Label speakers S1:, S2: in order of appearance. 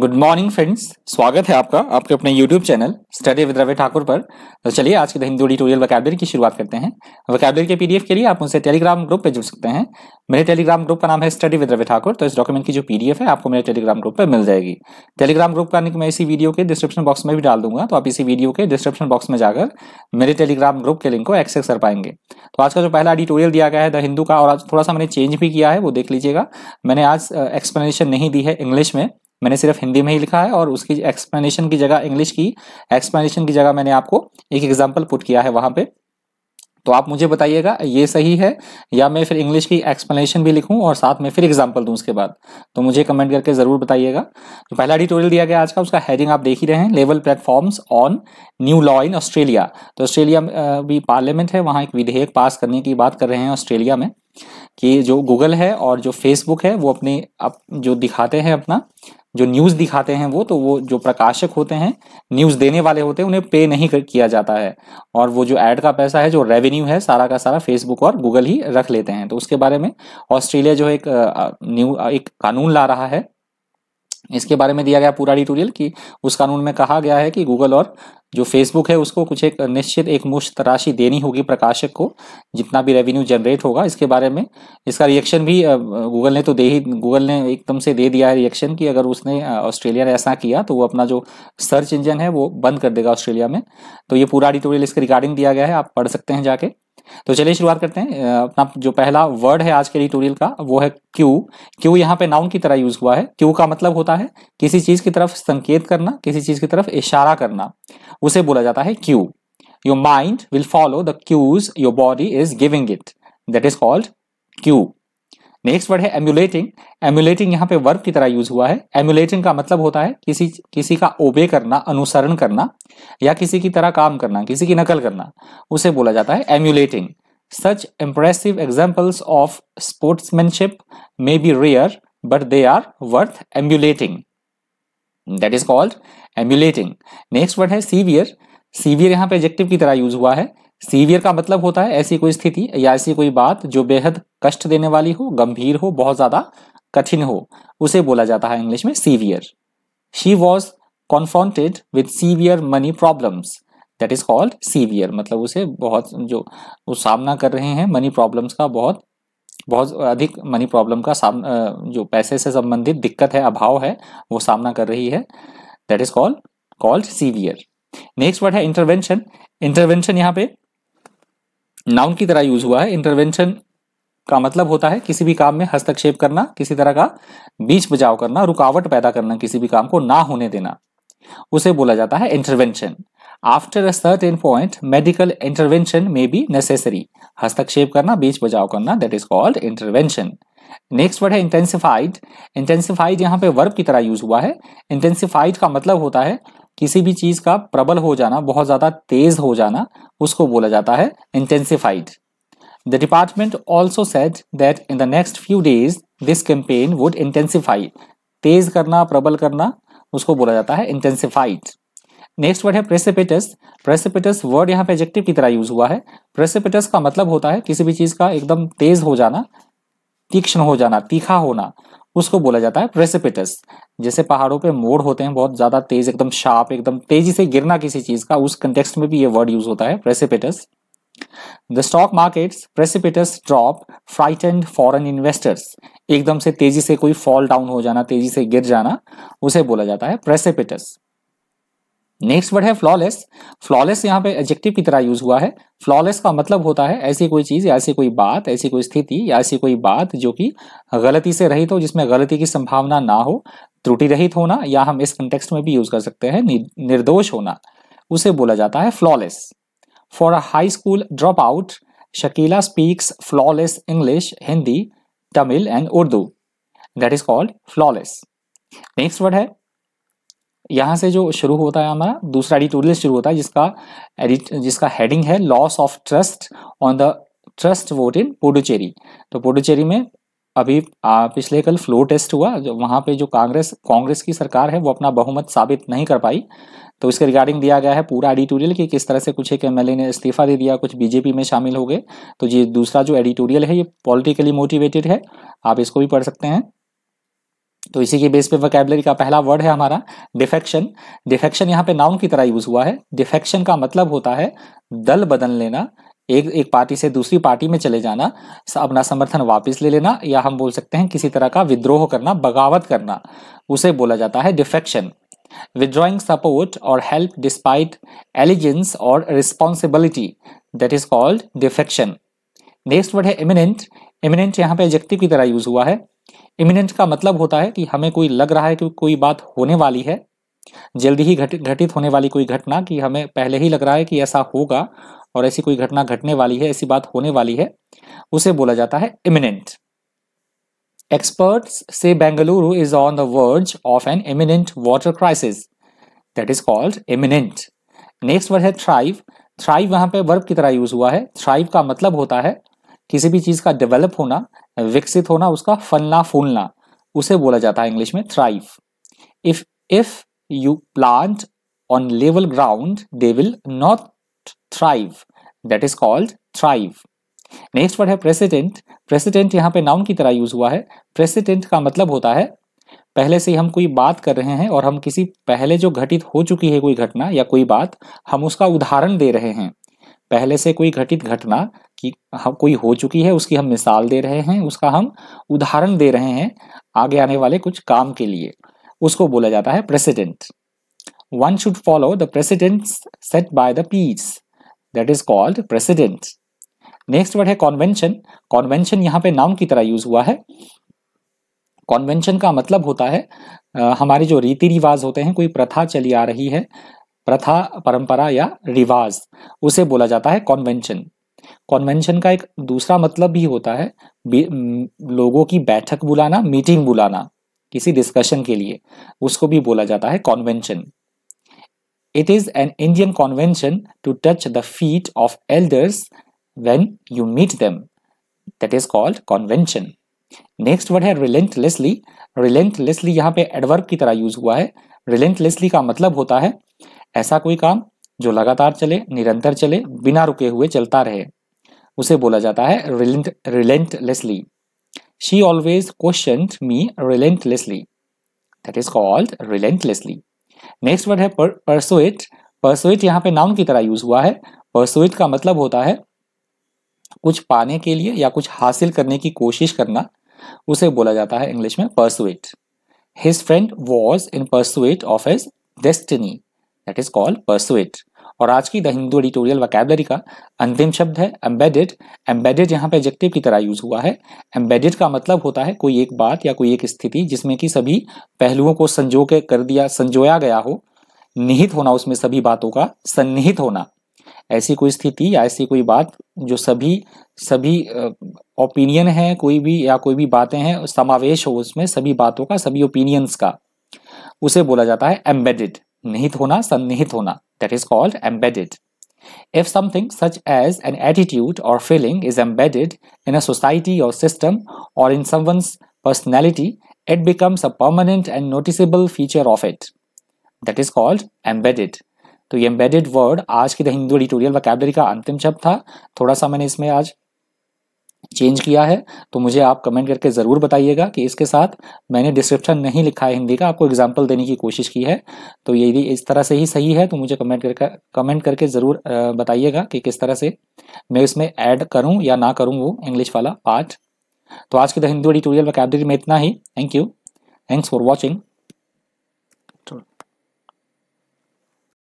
S1: good morning friends स्वागत है आपका आपके अपने YouTube channel study with Ravi Thakur पर तो चलिए आज के हिंदू एडिटोरियल वकैबलरी की शुरुआत करते हैं वकैबलरी के पीडीएफ के लिए आप मुझसे टेलीग्राम ग्रुप पर जुड़ सकते हैं मेरे टेलीग्राम ग्रुप का नाम है स्टडी विद रवि ठाकुर तो इस डॉक्यूमेंट की जो पीडीएफ है आपको मेरे टेलीग्राम ग्रुप पर मिल जाएगी टेलीग्राम ग्रुप का मैं इसी वीडियो के डिस्क्रिप्शन बॉक्स में भी डाल दूंगा तो आप इसी वीडियो के डिस्क्रिप्शन बॉक्स में जाकर मेरे टेलीग्राम ग्रुप के लिंक को एक्सेस कर पाएंगे तो आज का जो पहला एडिटोरियल दिया गया है द हिंदू का और आज थोड़ा सा मैंने चेंज भी किया है वो देख लीजिएगा मैंने आज एक्सप्लेनेशन नहीं दी है इंग्लिश में मैंने सिर्फ हिंदी में ही लिखा है और उसकी एक्सप्लेनेशन की जगह इंग्लिश की एक्सप्लेनेशन की जगह मैंने आपको एक एग्जाम्पल पुट किया है वहाँ पे तो आप मुझे बताइएगा ये सही है या मैं फिर इंग्लिश की एक्सप्लेनेशन भी लिखूं और साथ में फिर एग्जाम्पल दूं उसके बाद तो मुझे कमेंट करके ज़रूर बताइएगा जो तो पहला डिटोरियल दिया गया आज का उसका हेडिंग आप देख ही रहे हैं level platforms on new law in Australia तो ऑस्ट्रेलिया भी पार्लियामेंट है वहाँ एक विधेयक पास करने की बात कर रहे हैं ऑस्ट्रेलिया में कि जो गूगल है और जो फेसबुक है वो अपने अप, जो दिखाते हैं अपना जो न्यूज़ दिखाते हैं वो तो वो जो प्रकाशक होते हैं न्यूज़ देने वाले होते हैं उन्हें पे नहीं कर, किया जाता है और वो जो ऐड का पैसा है जो रेवेन्यू है सारा का सारा फेसबुक और गूगल ही रख लेते हैं तो उसके बारे में ऑस्ट्रेलिया जो एक न्यू एक कानून ला रहा है इसके बारे में दिया गया पूरा डिटोरियल कि उस कानून में कहा गया है कि गूगल और जो फेसबुक है उसको कुछ एक निश्चित एक मुश्त राशि देनी होगी प्रकाशक को जितना भी रेवेन्यू जनरेट होगा इसके बारे में इसका रिएक्शन भी गूगल ने तो दे ही गूगल ने एकदम से दे दिया है रिएक्शन कि अगर उसने ऑस्ट्रेलिया ने ऐसा किया तो वो अपना जो सर्च इंजन है वो बंद कर देगा ऑस्ट्रेलिया में तो ये पूरा एडिटोरियल इसके रिगार्डिंग दिया गया है आप पढ़ सकते हैं जाके तो चलिए शुरुआत करते हैं अपना जो पहला वर्ड है आज के ट्यूटोरियल का वो है क्यू क्यू यहाँ पे नाउन की तरह यूज हुआ है क्यू का मतलब होता है किसी चीज की तरफ संकेत करना किसी चीज की तरफ इशारा करना उसे बोला जाता है cue your mind will follow the cues your body is giving it that is called cue next word है एम्यूलेटिंग एम्यूलेटिंग यहाँ पे वर्ब की तरह यूज हुआ है एम्यूलेटिंग का मतलब होता है किसी किसी का ओबे करना अनुसरण करना या किसी की तरह काम करना किसी की नकल करना उसे बोला जाता है emulating such impressive examples of sportsmanship may be rare but they are worth emulating that is called emulating next word है सीवियर सीवियर यहाँ पे एजेक्टिव की तरह यूज हुआ है सीवियर का मतलब होता है ऐसी कोई स्थिति या ऐसी कोई बात जो बेहद कष्ट देने वाली हो गंभीर हो बहुत ज्यादा कठिन हो उसे बोला जाता है इंग्लिश में severe she was confronted with severe money problems that is called severe मतलब उसे बहुत जो वो सामना कर रहे हैं मनी प्रॉब्लम्स का बहुत बहुत अधिक मनी प्रॉब्लम का साम जो पैसे से संबंधित दिक्कत है अभाव है वो सामना कर रही है that is called called severe next word है इंटरवेंशन इंटरवेंशन यहाँ पे नाउन की तरह यूज हुआ है इंटरवेंशन का मतलब होता है किसी भी काम में हस्तक्षेप करना किसी तरह का बीच बचाव करना रुकावट पैदा करना किसी भी काम को ना होने देना उसे बोला जाता है intervention after a certain point medical intervention may be necessary हस्तक्षेप करना बीच बचाव करना that is called intervention next word है इंटेंसिफाइड इंटेंसिफाइड यहाँ पे वर्ब की तरह यूज हुआ है इंटेंसिफाइड का मतलब होता है किसी भी चीज का प्रबल हो जाना बहुत ज्यादा तेज हो जाना उसको बोला जाता है intensified the department also said that in the next few days this campaign would intensify तेज करना प्रबल करना उसको बोला जाता है इंटेंसिफाइड नेक्स्ट वर्ड है प्रेसिपिटस प्रेसिपिटस वर्ड यहाँ पे एजेक्टिव की तरह यूज हुआ है प्रेसिपिटस का मतलब होता है किसी भी चीज का एकदम तेज हो जाना तीक्ष्ण हो जाना तीखा होना उसको बोला जाता है प्रेसिपिटस जैसे पहाड़ों पे मोड़ होते हैं बहुत ज्यादा तेज एकदम शार्प एकदम तेजी से गिरना किसी चीज का उस कंटेक्स्ट में भी ये वर्ड यूज होता है precipitous the stock market precipitous drop frightened foreign investors एकदम से तेजी से कोई फॉल डाउन हो जाना तेजी से गिर जाना उसे बोला जाता है प्रेसिपिटस नेक्स्ट वर्ड है फ्लॉलेस फ्लॉलेस यहाँ पे एडजेक्टिव की तरह यूज हुआ है फ्लॉलेस का मतलब होता है ऐसी कोई चीज़ या ऐसी कोई बात ऐसी कोई स्थिति या ऐसी कोई बात जो कि गलती से रहित हो जिसमें गलती की संभावना ना हो त्रुटि रहित होना या हम इस कंटेक्स्ट में भी यूज कर सकते हैं निर्दोष होना उसे बोला जाता है flawless for a high school drop out Shakila speaks flawless English Hindi Tamil and Urdu that is called flawless next word है यहाँ से जो शुरू होता है हमारा दूसरा एडिटोरियल शुरू होता है जिसका एडिट जिसका हेडिंग है loss of trust on the trust vote in Puducherry तो पुडुचेरी में अभी आ, पिछले कल फ्लो टेस्ट हुआ जो वहाँ पे जो कांग्रेस कांग्रेस की सरकार है वो अपना बहुमत साबित नहीं कर पाई तो इसके रिगार्डिंग दिया गया है पूरा एडिटोरियल कि किस तरह से कुछ एक एम ने इस्तीफा दे दिया कुछ बीजेपी में शामिल हो गए तो ये दूसरा जो एडिटोरियल है ये पॉलिटिकली मोटिवेटेड है आप इसको भी पढ़ सकते हैं तो इसी के बेस पे वोकेबलरी का पहला वर्ड है हमारा डिफेक्शन डिफेक्शन यहाँ पे नाउन की तरह यूज हुआ है डिफेक्शन का मतलब होता है दल बदल लेना एक एक पार्टी से दूसरी पार्टी में चले जाना अपना समर्थन वापस ले लेना या हम बोल सकते हैं किसी तरह का विद्रोह करना बगावत करना उसे बोला जाता है डिफेक्शन विद्रॉइंग सपोर्ट और हेल्प डिस्पाइट एलिजेंस और responsibility that is called defection next word है इमिनेंट इमिनेंट यहाँ पे एजेक्टिव की तरह यूज हुआ है इमिनेंट का मतलब होता है कि हमें कोई लग रहा है कि कोई बात होने वाली है जल्दी ही घटित घटित होने वाली कोई घटना कि हमें पहले ही लग रहा है कि ऐसा होगा और ऐसी कोई घटना घटने वाली है ऐसी बात होने वाली है उसे बोला जाता है इमिनेंट एक्सपर्ट्स से Bengaluru is on the verge of an imminent water crisis that is called imminent next word है थ्राइव थ्राइव वहां पे वर्ब की तरह यूज हुआ है थ्राइव का मतलब होता है किसी भी चीज़ का डेवलप होना विकसित होना उसका फलना फूलना उसे बोला जाता है इंग्लिश में thrive if if you plant on level ground they will not thrive that is called thrive next word है प्रेसिडेंट प्रेसिडेंट यहाँ पे नाउन की तरह यूज हुआ है प्रेसिडेंट का मतलब होता है पहले से हम कोई बात कर रहे हैं और हम किसी पहले जो घटित हो चुकी है कोई घटना या कोई बात हम उसका उदाहरण दे रहे हैं पहले से कोई घटित घटना की हम हाँ, कोई हो चुकी है उसकी हम मिसाल दे रहे हैं उसका हम उदाहरण दे रहे हैं आगे आने वाले कुछ काम के लिए उसको बोला जाता है precedent one should follow the precedent set by the peace that is called precedent next word है कॉन्वेंशन कॉन्वेंशन यहाँ पे नाम की तरह यूज हुआ है कॉन्वेंशन का मतलब होता है आ, हमारे जो रीति रिवाज होते हैं कोई प्रथा चली आ रही है प्रथा परंपरा या रिवाज उसे बोला जाता है कॉन्वेंशन कॉन्वेंशन का एक दूसरा मतलब भी होता है लोगों की बैठक बुलाना मीटिंग बुलाना किसी डिस्कशन के लिए उसको भी बोला जाता है convention it is an Indian convention to touch the feet of elders when you meet them that is called convention next word है रिलेंटलेसली रिलेंटलेसली यहाँ पे एडवर्ब की तरह यूज हुआ है रिलेंटलेसली का मतलब होता है ऐसा कोई काम जो लगातार चले निरंतर चले बिना रुके हुए चलता रहे उसे बोला जाता है relentlessly she always question me relentlessly that is called relentlessly next word है परसुएट परसुएट यहाँ पे नाउन की तरह यूज हुआ है परसुएट का मतलब होता है कुछ पाने के लिए या कुछ हासिल करने की कोशिश करना उसे बोला जाता है इंग्लिश में pursuit his friend was in pursuit of his destiny that is called pursuit और आज की द हिंदू एडिटोरियल वकैबलरी का अंतिम शब्द है एम्बेडेड एम्बेडेड यहाँ पे एडजेक्टिव की तरह यूज हुआ है एम्बेडेड का मतलब होता है कोई एक बात या कोई एक स्थिति जिसमें कि सभी पहलुओं को संजो के कर दिया संजोया गया हो निहित होना उसमें सभी बातों का सन्निहित होना ऐसी कोई स्थिति या ऐसी कोई बात जो सभी सभी ओपिनियन है कोई भी या कोई भी बातें हैं समावेश हो उसमें सभी बातों का सभी ओपिनियंस का उसे बोला जाता है एम्बेडेड निहित होना सन्निहित होना that is called embedded if something such as an attitude और feeling is embedded in a society और सिस्टम और in someone's personality it becomes a permanent and noticeable feature of it that is called embedded तो ये embedded word आज की the Hindu editorial वकैबलरी का अंतिम शब्द था थोड़ा सा मैंने इसमें आज चेंज किया है तो मुझे आप कमेंट करके ज़रूर बताइएगा कि इसके साथ मैंने डिस्क्रिप्शन नहीं लिखा है हिंदी का आपको एग्जाम्पल देने की कोशिश की है तो यदि इस तरह से ही सही है तो मुझे कमेंट करके कमेंट करके ज़रूर बताइएगा कि किस तरह से मैं इसमें ऐड करूँ या ना करूँ वो इंग्लिश वाला पार्ट तो आज के द हिंदू एडिटोरियल वैकेबलरी में इतना ही thank you thanks for watching